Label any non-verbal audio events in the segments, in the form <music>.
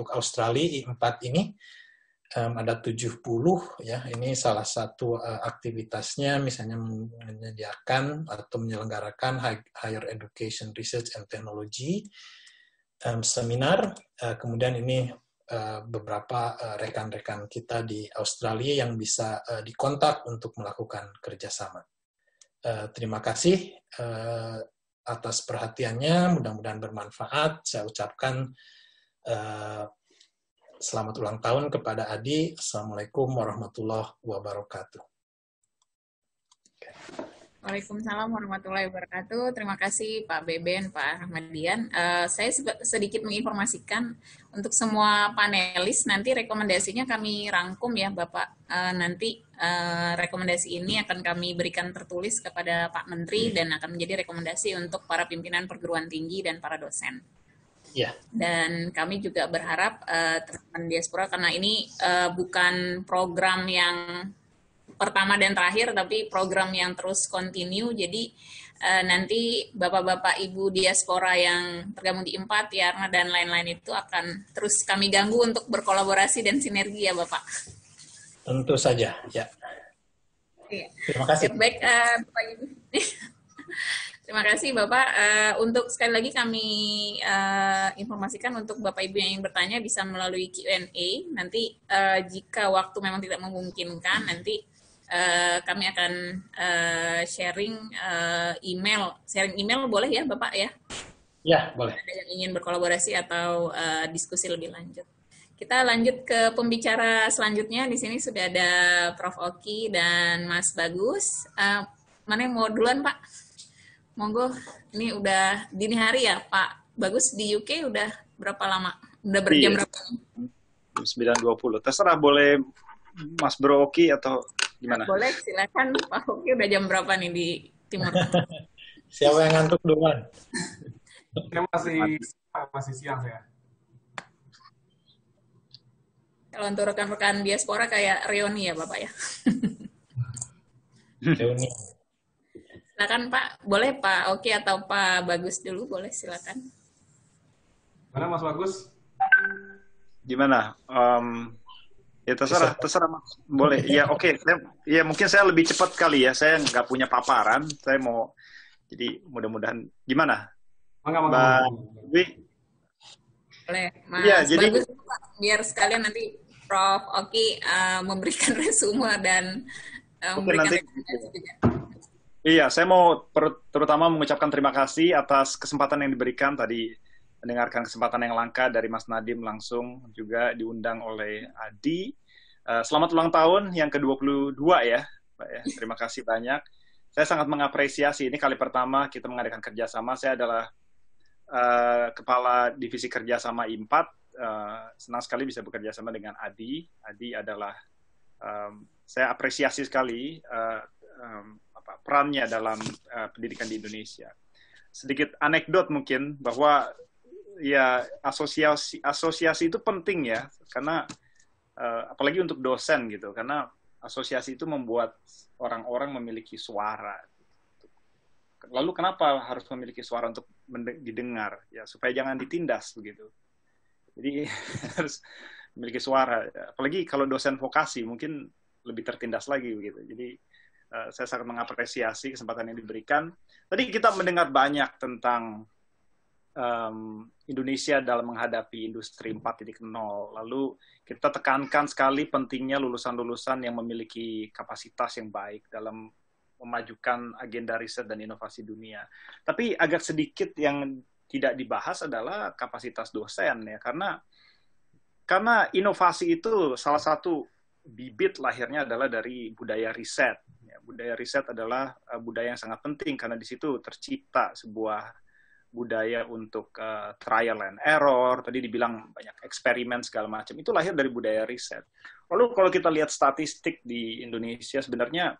untuk Australia I4 ini um, ada 70 ya ini salah satu uh, aktivitasnya misalnya menyediakan atau menyelenggarakan higher education research and technology um, seminar uh, kemudian ini uh, beberapa rekan-rekan uh, kita di Australia yang bisa uh, dikontak untuk melakukan kerjasama uh, terima kasih uh, atas perhatiannya mudah-mudahan bermanfaat saya ucapkan Eh, selamat ulang tahun kepada Adi. Assalamualaikum warahmatullahi wabarakatuh. Waalaikumsalam warahmatullahi wabarakatuh. Terima kasih Pak Beben, Pak Ahmadian. Uh, eh, saya sedikit menginformasikan untuk semua panelis nanti rekomendasinya kami rangkum ya Bapak. Uh, nanti uh, rekomendasi ini akan kami berikan tertulis kepada Pak Menteri dan akan menjadi rekomendasi untuk para pimpinan perguruan tinggi dan para dosen. Yeah. Dan kami juga berharap uh, eh, teman diaspora karena ini uh, bukan program yang pertama dan terakhir, tapi program yang terus continue. Jadi uh, nanti bapak-bapak ibu diaspora yang tergabung di Empat, Yarna dan lain-lain itu akan terus kami ganggu untuk berkolaborasi dan sinergi ya bapak. Tentu saja, ya. Iya. Terima kasih. Baik, uh, bapak ibu. <laughs> Terima kasih Bapak. Uh, untuk sekali lagi kami uh, informasikan untuk Bapak Ibu yang ingin bertanya bisa melalui Q&A. Nanti uh, jika waktu memang tidak memungkinkan, nanti uh, kami akan uh, sharing uh, email. Sharing email boleh ya Bapak ya? Ya, boleh. Ada yang ingin berkolaborasi atau uh, diskusi lebih lanjut. Kita lanjut ke pembicara selanjutnya. Di sini sudah ada Prof. Oki dan Mas Bagus. Uh, mana yang mau duluan Pak? monggo ini udah dini hari ya Pak Bagus di UK udah berapa lama udah berjam iya. berapa sembilan dua puluh terserah boleh Mas Bro atau gimana boleh silakan Pak Oki udah jam berapa nih di Timur <laughs> siapa yang ngantuk duluan saya masih masih siang ya kalau untuk rekan-rekan diaspora kayak reuni ya Bapak ya <laughs> reuni Silakan Pak, boleh Pak Oke atau Pak Bagus dulu, boleh silakan. Mana Mas Bagus? Gimana? Um, ya terserah, terserah Mas. Boleh. <laughs> Ya oke, okay. ya iya, mungkin saya lebih cepat kali ya. Saya nggak punya paparan, saya mau jadi mudah-mudahan gimana? Mangga, mangga. Mbak Boleh, Mas. Ya, jadi Bagus, Pak. biar sekalian nanti Prof Oki uh, memberikan <laughs> resume dan uh, memberikan nanti, Iya, saya mau terutama mengucapkan terima kasih atas kesempatan yang diberikan tadi mendengarkan kesempatan yang langka dari Mas Nadim langsung juga diundang oleh Adi. Eh, selamat ulang tahun yang ke-22 ya, Pak ya. Iya. Terima kasih banyak. Saya sangat mengapresiasi ini kali pertama kita mengadakan kerjasama. Saya adalah uh, kepala divisi kerjasama IMPAT. Uh, eh, senang sekali bisa bekerja sama dengan Adi. Adi adalah um, saya apresiasi sekali. Uh, um, apa perannya dalam uh, pendidikan di Indonesia. Sedikit anekdot mungkin bahwa ya asosiasi asosiasi itu penting ya karena uh, apalagi untuk dosen gitu karena asosiasi itu membuat orang-orang memiliki suara. Lalu kenapa harus memiliki suara untuk didengar? Ya supaya jangan ditindas begitu. Jadi <laughs> harus memiliki suara. Apalagi kalau dosen vokasi mungkin lebih tertindas lagi begitu. Jadi Eh, saya sangat mengapresiasi kesempatan yang diberikan. Tadi kita mendengar banyak tentang um, Indonesia dalam menghadapi industri 4.0. Lalu kita tekankan sekali pentingnya lulusan-lulusan yang memiliki kapasitas yang baik dalam memajukan agenda riset dan inovasi dunia. Tapi agak sedikit yang tidak dibahas adalah kapasitas dosen ya karena karena inovasi itu salah satu bibit lahirnya adalah dari budaya riset budaya riset adalah eh, budaya yang sangat penting karena di situ tercipta sebuah budaya untuk uh, trial and error, tadi dibilang banyak eksperimen segala macam, itu lahir dari budaya riset. Lalu kalau kita lihat statistik di Indonesia, sebenarnya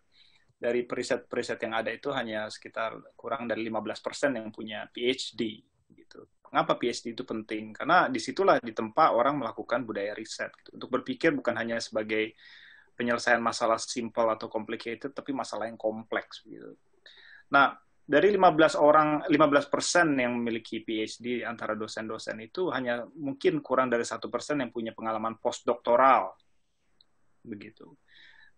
dari periset-periset yang ada itu hanya sekitar kurang dari 15% yang punya PhD. Gitu. mengapa PhD itu penting? Karena disitulah ditempa orang melakukan budaya riset. Gitu. Untuk berpikir bukan hanya sebagai penyelesaian masalah simple atau complicated, tapi masalah yang kompleks gitu. Nah, dari 15 orang 15 persen yang memiliki PhD antara dosen-dosen itu hanya mungkin kurang dari satu persen yang punya pengalaman postdoktoral begitu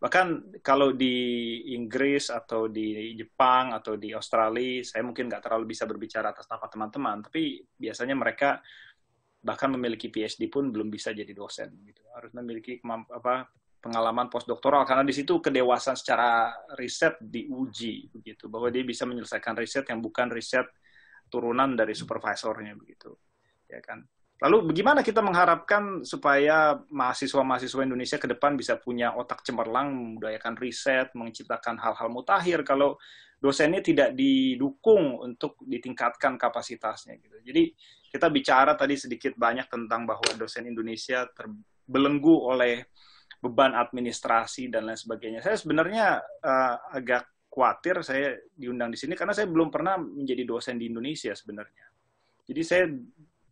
bahkan kalau di Inggris atau di Jepang atau di Australia saya mungkin nggak terlalu bisa berbicara atas nama teman-teman tapi biasanya mereka bahkan memiliki PhD pun belum bisa jadi dosen gitu harus memiliki apa pengalaman postdoktoral karena di situ kedewasaan secara riset diuji begitu bahwa dia bisa menyelesaikan riset yang bukan riset turunan dari supervisornya begitu ya kan lalu bagaimana kita mengharapkan supaya mahasiswa-mahasiswa Indonesia ke depan bisa punya otak cemerlang membudayakan riset menciptakan hal-hal mutakhir kalau dosennya tidak didukung untuk ditingkatkan kapasitasnya gitu jadi kita bicara tadi sedikit banyak tentang bahwa dosen Indonesia terbelenggu oleh beban administrasi dan lain sebagainya. Saya sebenarnya uh, agak khawatir saya diundang di sini karena saya belum pernah menjadi dosen di Indonesia sebenarnya. Jadi saya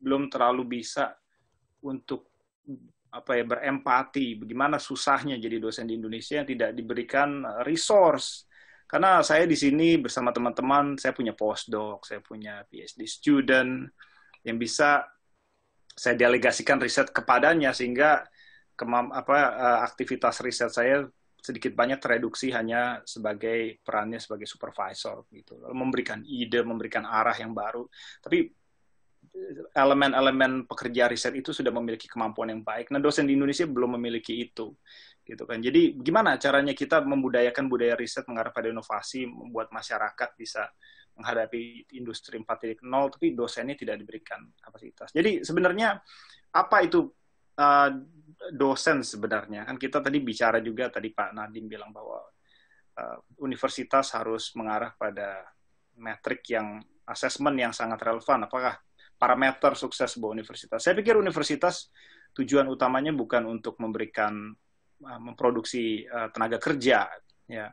belum terlalu bisa untuk apa ya berempati bagaimana susahnya jadi dosen di Indonesia yang tidak diberikan eh, resource. Karena saya di sini bersama teman-teman, saya punya postdoc, saya punya PhD student yang bisa saya delegasikan riset kepadanya sehingga kemam apa eh, aktivitas riset saya sedikit banyak tereduksi hanya sebagai perannya sebagai supervisor gitu memberikan ide memberikan arah yang baru tapi eh, elemen-elemen pekerja riset itu sudah memiliki kemampuan yang baik. Nah, dosen di Indonesia belum memiliki itu, gitu kan. Jadi gimana caranya kita membudayakan budaya riset mengarah pada inovasi, membuat masyarakat bisa menghadapi industri 4.0, tapi dosennya tidak diberikan kapasitas. Jadi sebenarnya apa itu uh, dosen sebenarnya kan kita tadi bicara juga tadi Pak Nadim bilang bahwa uh, universitas harus mengarah pada metrik yang asesmen yang sangat relevan apakah parameter sukses sebuah universitas saya pikir universitas tujuan utamanya bukan untuk memberikan uh, memproduksi uh, tenaga kerja ya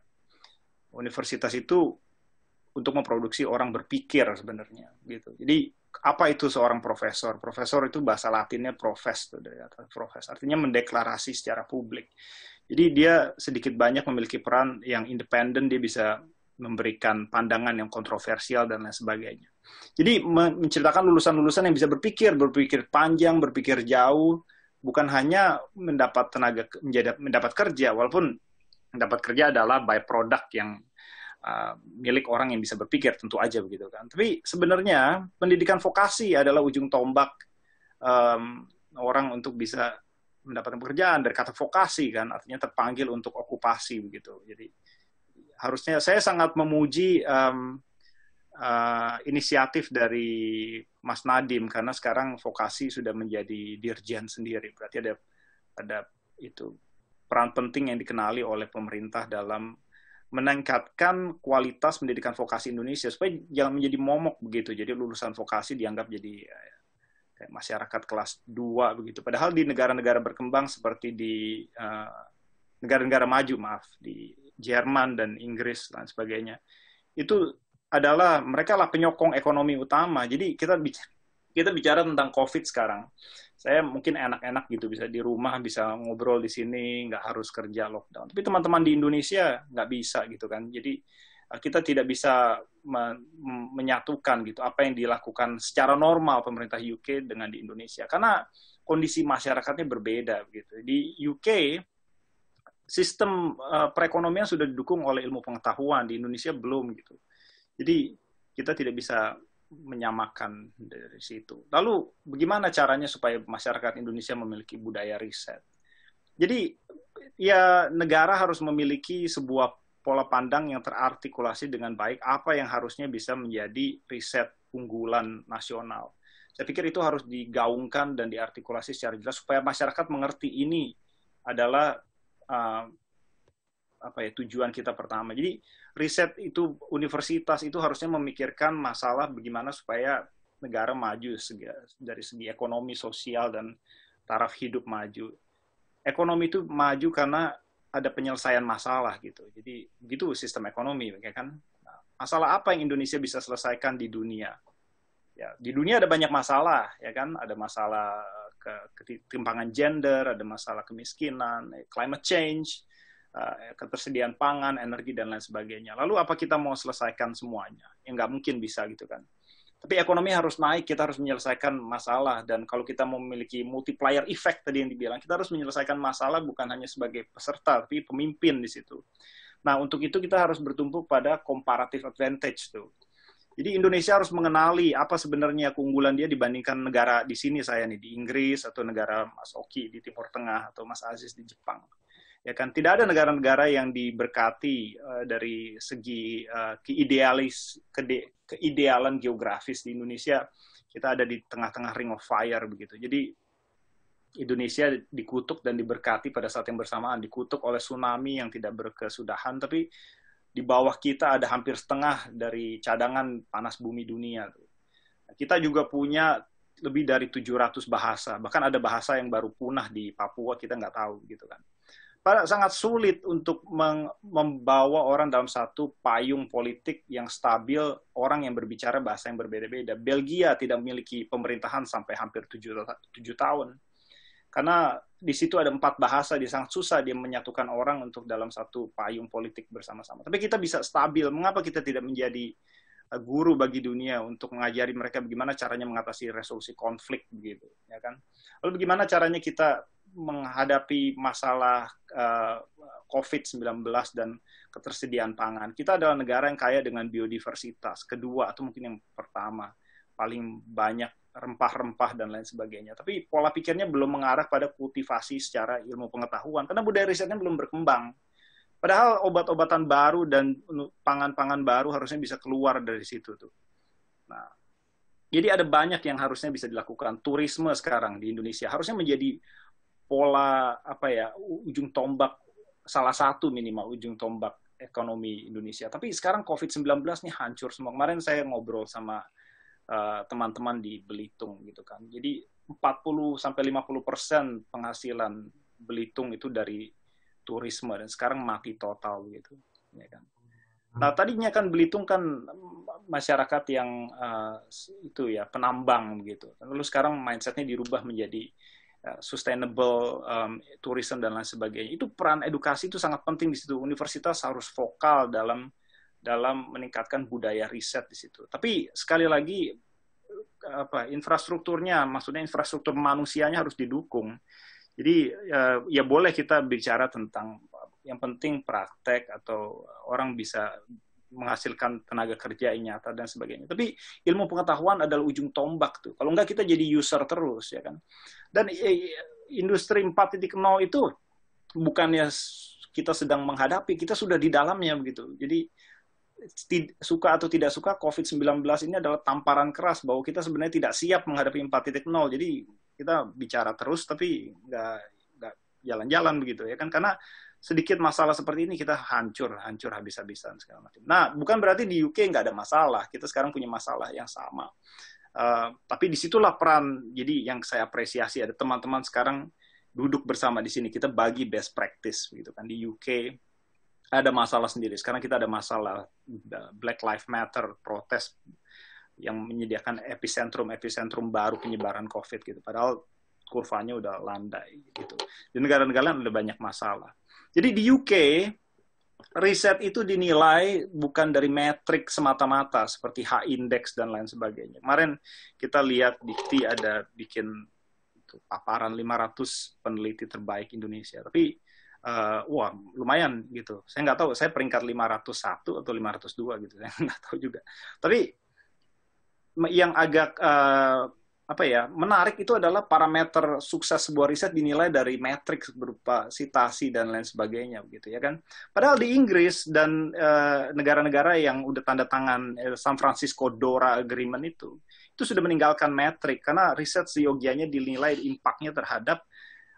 universitas itu untuk memproduksi orang berpikir sebenarnya gitu jadi apa itu seorang profesor? Profesor itu bahasa Latinnya profes, tuh, dari kata profes. Artinya mendeklarasi secara publik. Jadi dia sedikit banyak memiliki peran yang independen, dia bisa memberikan pandangan yang kontroversial dan lain sebagainya. Jadi menceritakan lulusan-lulusan yang bisa berpikir, berpikir panjang, berpikir jauh, bukan hanya mendapat tenaga mendapat kerja, walaupun mendapat kerja adalah byproduct yang Uh, milik orang yang bisa berpikir tentu aja begitu kan. Tapi sebenarnya pendidikan vokasi adalah ujung tombak um, orang untuk bisa mendapatkan pekerjaan dari kata vokasi kan artinya terpanggil untuk okupasi begitu. Jadi harusnya saya sangat memuji um, uh, inisiatif dari Mas Nadim karena sekarang vokasi sudah menjadi dirjen sendiri. Berarti ada ada itu peran penting yang dikenali oleh pemerintah dalam meningkatkan kualitas pendidikan vokasi Indonesia supaya jangan menjadi momok begitu. Jadi lulusan vokasi dianggap jadi eh, kayak masyarakat kelas 2 begitu. Padahal di negara-negara berkembang seperti di eh, negara-negara uh, maju, maaf, di Jerman dan Inggris dan sebagainya, itu adalah mereka lah penyokong ekonomi utama. Jadi kita bicara kita bicara tentang COVID sekarang. Saya mungkin enak-enak gitu, bisa di rumah, bisa ngobrol di sini, nggak harus kerja lockdown. Tapi teman-teman di Indonesia nggak bisa gitu kan. Jadi eh, kita tidak bisa menyatukan gitu apa yang dilakukan secara normal pemerintah UK dengan di Indonesia. Karena kondisi masyarakatnya berbeda gitu. Di UK, sistem eh, perekonomian sudah didukung oleh ilmu pengetahuan di Indonesia belum gitu. Jadi kita tidak bisa menyamakan dari situ. Lalu bagaimana caranya supaya masyarakat Indonesia memiliki budaya riset? Jadi ya negara harus memiliki sebuah pola pandang yang terartikulasi dengan baik apa yang harusnya bisa menjadi riset unggulan nasional. Saya pikir itu harus digaungkan dan diartikulasi secara jelas supaya masyarakat mengerti ini adalah uh, apa ya tujuan kita pertama. Jadi riset itu universitas itu harusnya memikirkan masalah bagaimana supaya negara maju segi, dari segi ekonomi, sosial dan taraf hidup maju. Ekonomi itu maju karena ada penyelesaian masalah gitu. Jadi gitu sistem ekonomi ya kan. Nah, masalah apa yang Indonesia bisa selesaikan di dunia? Ya, di dunia ada banyak masalah ya kan, ada masalah ketimpangan gender, ada masalah kemiskinan, climate change, Eh, ketersediaan pangan, energi, dan lain sebagainya. Lalu apa kita mau selesaikan semuanya? Ya nggak mungkin bisa gitu kan. Tapi ekonomi harus naik, kita harus menyelesaikan masalah. Dan kalau kita memiliki multiplier effect tadi yang dibilang, kita harus menyelesaikan masalah bukan hanya sebagai peserta, tapi pemimpin di situ. Nah, untuk itu kita harus bertumpu pada comparative advantage tuh. Jadi Indonesia harus mengenali apa sebenarnya keunggulan dia dibandingkan negara di sini saya nih, di Inggris, atau negara Mas Oki di Timur Tengah, atau Mas Aziz di Jepang ya kan tidak ada negara-negara yang diberkati uh, dari segi uh, keidealis ke keidealan geografis di Indonesia kita ada di tengah-tengah ring of fire begitu jadi Indonesia dikutuk dan diberkati pada saat yang bersamaan dikutuk oleh tsunami yang tidak berkesudahan tapi di bawah kita ada hampir setengah dari cadangan panas bumi dunia kita juga punya lebih dari 700 bahasa bahkan ada bahasa yang baru punah di Papua kita nggak tahu gitu kan sangat sulit untuk membawa orang dalam satu payung politik yang stabil, orang yang berbicara bahasa yang berbeda-beda. Belgia tidak memiliki pemerintahan sampai hampir tujuh, tahun. Karena di situ ada empat bahasa, dia sangat susah dia menyatukan orang untuk dalam satu payung politik bersama-sama. Tapi kita bisa stabil. Mengapa kita tidak menjadi eh, guru bagi dunia untuk mengajari mereka bagaimana caranya mengatasi resolusi konflik begitu, ya kan? Lalu bagaimana caranya kita menghadapi masalah uh, eh, COVID-19 dan ketersediaan pangan. Kita adalah negara yang kaya dengan biodiversitas. Kedua, atau mungkin yang pertama, paling banyak rempah-rempah dan lain sebagainya. Tapi pola pikirnya belum mengarah pada kultivasi secara ilmu pengetahuan, karena budaya risetnya belum berkembang. Padahal obat-obatan baru dan pangan-pangan baru harusnya bisa keluar dari situ tuh. Nah, jadi ada banyak yang harusnya bisa dilakukan. Turisme sekarang di Indonesia harusnya menjadi pola apa ya ujung tombak salah satu minimal ujung tombak ekonomi Indonesia. Tapi sekarang COVID-19 nih hancur semua. Kemarin saya ngobrol sama eh, teman-teman uh, di Belitung gitu kan. Jadi 40 sampai 50 persen penghasilan Belitung itu dari turisme dan sekarang mati total gitu, ya kan. Nah tadinya kan Belitung kan masyarakat yang uh, itu ya penambang gitu. Lalu sekarang mindsetnya dirubah menjadi Eh, sustainable um, tourism dan lain sebagainya. Itu peran edukasi itu sangat penting di situ. Universitas harus vokal dalam dalam meningkatkan budaya riset di situ. Tapi sekali lagi apa infrastrukturnya, maksudnya infrastruktur manusianya harus didukung. Jadi eh, ya boleh kita bicara tentang yang penting praktek atau orang bisa menghasilkan tenaga kerja yang nyata dan sebagainya. Tapi ilmu pengetahuan adalah ujung tombak tuh. Kalau enggak kita jadi user terus ya kan. Dan eh, industri 4.0 itu bukannya kita sedang menghadapi, kita sudah di dalamnya begitu. Jadi suka atau tidak suka COVID-19 ini adalah tamparan keras bahwa kita sebenarnya tidak siap menghadapi 4.0. Jadi kita bicara terus tapi nggak nggak jalan-jalan begitu ya kan karena sedikit masalah seperti ini kita hancur hancur habis-habisan segala macam. Nah bukan berarti di UK nggak ada masalah kita sekarang punya masalah yang sama Eh, tapi disitulah peran, jadi yang saya apresiasi ada teman-teman sekarang duduk bersama di sini, kita bagi best practice gitu kan di UK ada masalah sendiri. Sekarang kita ada masalah Black Lives Matter protes yang menyediakan epicentrum epicentrum baru penyebaran COVID gitu. Padahal kurvanya udah landai gitu. Di negara-negara lain ada banyak masalah. Jadi di UK riset itu dinilai bukan dari metrik semata-mata seperti H index dan lain sebagainya. Kemarin kita lihat Dikti ada bikin paparan 500 peneliti terbaik Indonesia. Tapi uh, wah lumayan gitu. Saya nggak tahu saya peringkat 501 atau 502 gitu. <laughs> Saya nggak tahu juga. Tapi yang agak uh, apa ya menarik itu adalah parameter sukses sebuah riset dinilai dari metrik berupa sitasi dan lain sebagainya gitu ya kan padahal di Inggris dan eh, negara-negara uh, yang udah tanda tangan eh, San Francisco Dora Agreement itu itu sudah meninggalkan metrik karena riset seyogianya dinilai impactnya terhadap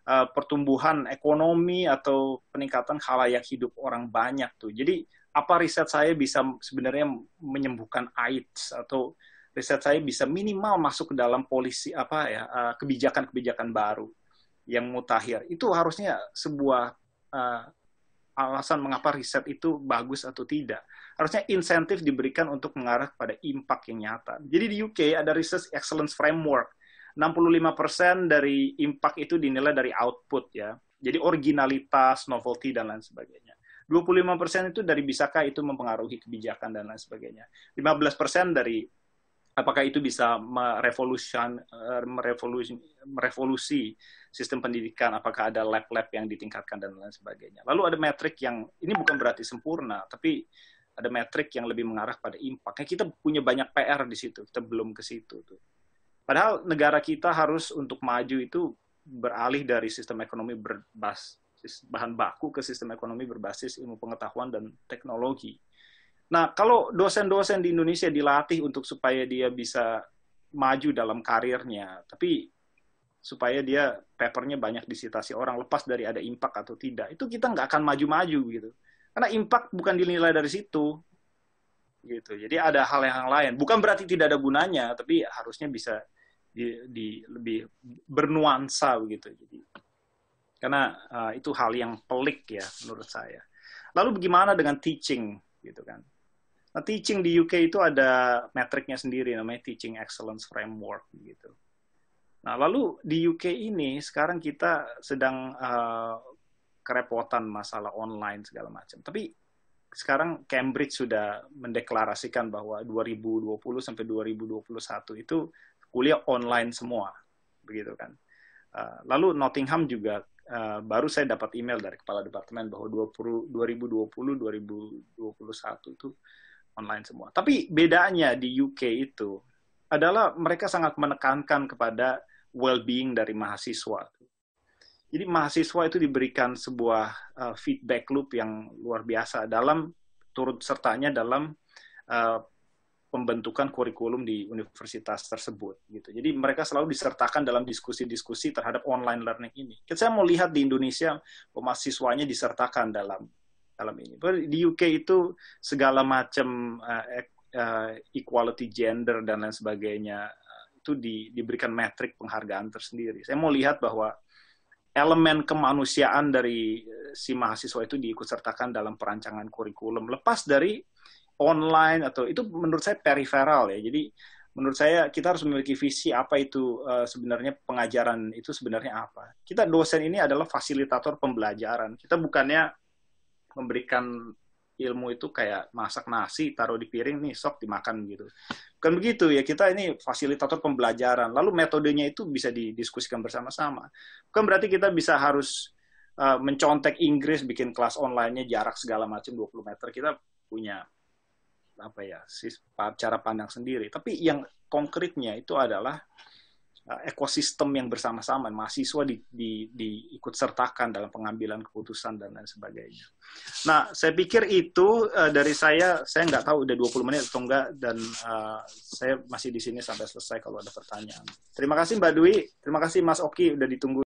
uh, pertumbuhan ekonomi atau peningkatan khalayak hidup orang banyak tuh jadi apa riset saya bisa sebenarnya menyembuhkan AIDS atau riset saya bisa minimal masuk ke dalam polisi apa ya eh, kebijakan-kebijakan baru yang mutakhir. Itu harusnya sebuah uh, alasan mengapa riset itu bagus atau tidak. Harusnya insentif diberikan untuk mengarah kepada impact yang nyata. Jadi di UK ada Research Excellence Framework. 65% dari impact itu dinilai dari output ya. Jadi originalitas, novelty, dan lain sebagainya. 25% itu dari bisakah itu mempengaruhi kebijakan dan lain sebagainya. 15% dari apakah itu bisa merevolusi, eh, merevolusi, merevolusi sistem pendidikan, apakah ada lab-lab yang ditingkatkan dan lain sebagainya. Lalu ada metrik yang, ini bukan berarti sempurna, tapi ada metrik yang lebih mengarah pada impact. Kita punya banyak PR di situ, kita belum ke situ. Tuh. Padahal negara kita harus untuk maju itu beralih dari sistem ekonomi berbasis bahan baku ke sistem ekonomi berbasis ilmu pengetahuan dan teknologi Nah, kalau dosen-dosen di Indonesia dilatih untuk supaya dia bisa maju dalam karirnya, tapi supaya dia papernya banyak disitasi orang lepas dari ada impact atau tidak, itu kita nggak akan maju-maju gitu. Karena impact bukan dinilai dari situ, gitu. Jadi ada hal yang lain. Bukan berarti tidak ada gunanya, tapi harusnya bisa di, di lebih bernuansa begitu. Jadi karena uh, itu hal yang pelik ya menurut saya. Lalu bagaimana dengan teaching gitu kan? Nah, teaching di UK itu ada metriknya sendiri namanya Teaching Excellence Framework gitu. Nah, lalu di UK ini sekarang kita sedang uh, kerepotan masalah online segala macam. Tapi sekarang Cambridge sudah mendeklarasikan bahwa 2020 sampai 2021 itu kuliah online semua, begitu kan. Uh, lalu Nottingham juga Uh, baru saya dapat email dari kepala departemen bahwa 2020 2021 itu online semua. Tapi bedanya di UK itu adalah mereka sangat menekankan kepada well-being dari mahasiswa. Jadi mahasiswa itu diberikan sebuah uh, feedback loop yang luar biasa dalam turut sertanya dalam uh, pembentukan kurikulum di universitas tersebut gitu. Jadi mereka selalu disertakan dalam diskusi-diskusi terhadap online learning ini. Saya mau lihat di Indonesia mahasiswanya disertakan dalam dalam ini. Di UK itu segala macam uh, equality gender dan lain sebagainya eh, itu di, diberikan metrik penghargaan tersendiri. Saya mau lihat bahwa elemen kemanusiaan dari si mahasiswa itu diikutsertakan dalam perancangan kurikulum lepas dari online atau itu menurut saya periferal ya. Jadi menurut saya kita harus memiliki visi apa itu sebenarnya pengajaran itu sebenarnya apa. Kita dosen ini adalah fasilitator pembelajaran. Kita bukannya memberikan ilmu itu kayak masak nasi taruh di piring nih sok dimakan gitu kan begitu ya kita ini fasilitator pembelajaran lalu metodenya itu bisa didiskusikan bersama-sama bukan berarti kita bisa harus uh, mencontek Inggris bikin kelas onlinenya jarak segala macam 20 meter kita punya apa ya cara pandang sendiri tapi yang konkretnya itu adalah Eh, ekosistem yang bersama-sama mahasiswa di, di, ikut sertakan dalam pengambilan keputusan dan lain sebagainya. Nah, saya pikir itu uh, dari saya, saya nggak tahu udah 20 menit atau enggak dan uh, saya masih di sini sampai selesai kalau ada pertanyaan. Terima kasih Mbak Dwi, terima kasih Mas Oki udah ditunggu.